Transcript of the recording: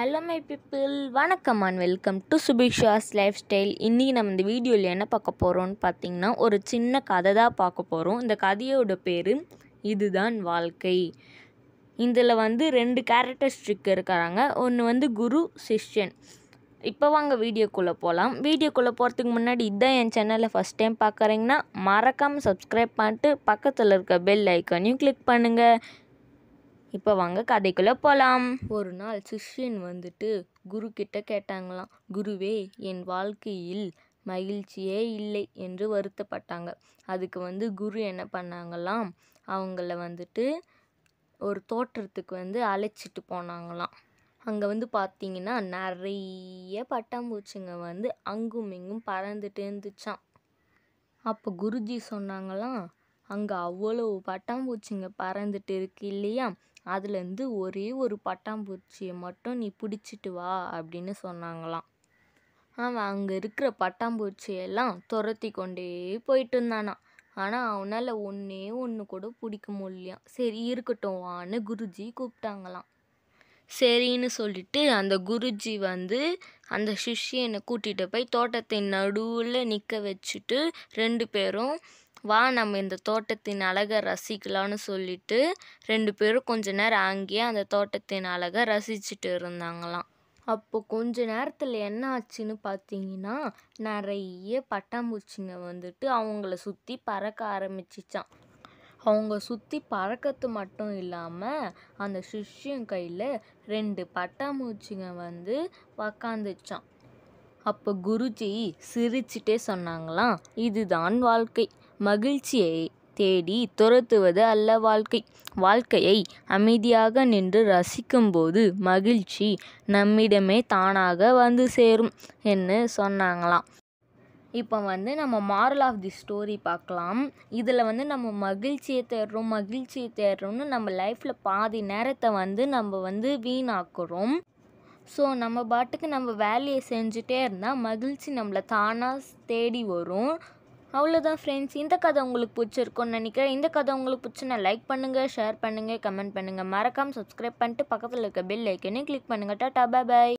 hello my people வணக்கம் and welcome to Subiksha's lifestyle இன்றைக்கி நம்ம இந்த வீடியோவில் என்ன பார்க்க போகிறோம்னு பார்த்திங்கன்னா ஒரு சின்ன கதை தான் பார்க்க போகிறோம் இந்த கதையோட பேர் இதுதான் வாழ்க்கை இதில் வந்து ரெண்டு கேரக்டரிஸ்டிக் இருக்கிறாங்க ஒன்று வந்து குரு சிஷ்யன் இப்போ வாங்க வீடியோக்குள்ளே போகலாம் வீடியோக்குள்ளே போகிறதுக்கு முன்னாடி இதுதான் என் சேனலில் ஃபஸ்ட் டைம் பார்க்குறீங்கன்னா மறக்காமல் சப்ஸ்கிரைப் பண்ணிட்டு பக்கத்தில் இருக்க பெல் ஐக்கானையும் கிளிக் பண்ணுங்கள் இப்போ வாங்க கதைக்குள்ளே போகலாம் ஒரு நாள் சிஷ்யன் வந்துட்டு குரு கிட்ட கேட்டாங்களாம் குருவே என் வாழ்க்கையில் மகிழ்ச்சியே இல்லை என்று வருத்தப்பட்டாங்க அதுக்கு வந்து குரு என்ன பண்ணாங்களாம் அவங்கள வந்துட்டு ஒரு தோற்றத்துக்கு வந்து அழைச்சிட்டு போனாங்களாம் அங்கே வந்து பார்த்தீங்கன்னா நிறைய பட்டாம்பூச்சிங்க வந்து அங்கும் இங்கும் பறந்துட்டு இருந்துச்சான் அப்போ குருஜி சொன்னாங்களாம் அங்கே அவ்வளோ பட்டாம்பூச்சிங்க பறந்துட்டு இருக்கு இல்லையா அதுலேருந்து ஒரே ஒரு பட்டாம்பூச்சியை மட்டும் நீ பிடிச்சிட்டு வா அப்படின்னு சொன்னாங்களாம் அவன் அங்கே இருக்கிற பட்டாம்பூச்சியெல்லாம் துரத்தி கொண்டே போயிட்டு இருந்தானா ஆனால் அவனால் ஒன்றே ஒன்று கூட பிடிக்க முடியலையாம் சரி இருக்கட்டும் வான்னு குருஜி கூப்பிட்டாங்களாம் சரின்னு சொல்லிட்டு அந்த குருஜி வந்து அந்த சிஷ்யனை கூட்டிகிட்டு போய் தோட்டத்தின் நடுவில் நிற்க வச்சுட்டு ரெண்டு பேரும் வா நம்ம இந்த தோட்டத்தின் அழகை ரசிக்கலாம்னு சொல்லிட்டு ரெண்டு பேரும் கொஞ்ச நேரம் அங்கேயே அந்த தோட்டத்தின் அழகை ரசிச்சுட்டு இருந்தாங்களாம் அப்போ கொஞ்ச நேரத்தில் என்ன ஆச்சுன்னு பார்த்தீங்கன்னா நிறைய பட்டாம்பூச்சிங்க வந்துட்டு அவங்கள சுற்றி பறக்க ஆரம்பிச்சிச்சான் அவங்க சுற்றி பறக்கிறது மட்டும் இல்லாமல் அந்த சிஷ்யம் கையில் ரெண்டு பட்டாம்பூச்சிங்க வந்து உக்காந்துச்சான் அப்போ குருஜி சிரிச்சிட்டே சொன்னாங்களாம் இதுதான் வாழ்க்கை மகிழ்ச்சியை தேடி துரத்துவது அல்ல வாழ்க்கை வாழ்க்கையை அமைதியாக நின்று ரசிக்கும்போது மகிழ்ச்சி நம்மிடமே தானாக வந்து சேரும் என்று சொன்னாங்களாம் இப்போ வந்து நம்ம மாரல் ஆஃப் தி ஸ்டோரி பார்க்கலாம் இதில் வந்து நம்ம மகிழ்ச்சியை தேடுறோம் மகிழ்ச்சியை தேடுறோம்னு நம்ம லைஃப்பில் பாதி நேரத்தை வந்து நம்ம வந்து வீணாக்குறோம் ஸோ நம்ம பாட்டுக்கு நம்ம வேலையை செஞ்சுட்டே இருந்தால் மகிழ்ச்சி நம்மளை தானாக தேடி வரும் அவ்வளோதான் ஃப்ரெண்ட்ஸ் இந்த கதை உங்களுக்கு பிடிச்சிருக்கும்னு நினைக்கிறேன் இந்த கதை உங்களுக்கு பிடிச்சுன்னா லைக் பண்ணுங்கள் ஷேர் பண்ணுங்கள் கமெண்ட் பண்ணுங்கள் மறக்காமல் சப்ஸ்கிரைப் பண்ணிட்டு பக்கத்தில் இருக்க பெல் ஐக்கனையும் கிளிக் பண்ணுங்கள் டாட்டா பாய்